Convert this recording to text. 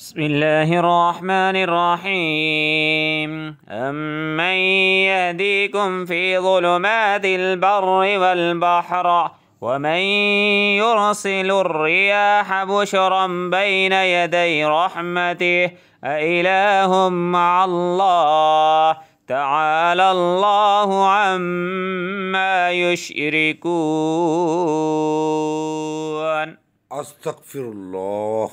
بسم الله الرحمن الرحيم أمن يهديكم في ظلمات البر والبحر ومن يرسل الرياح بشرا بين يدي رحمته أإله مع الله تعالى الله عما يشركون أستغفر الله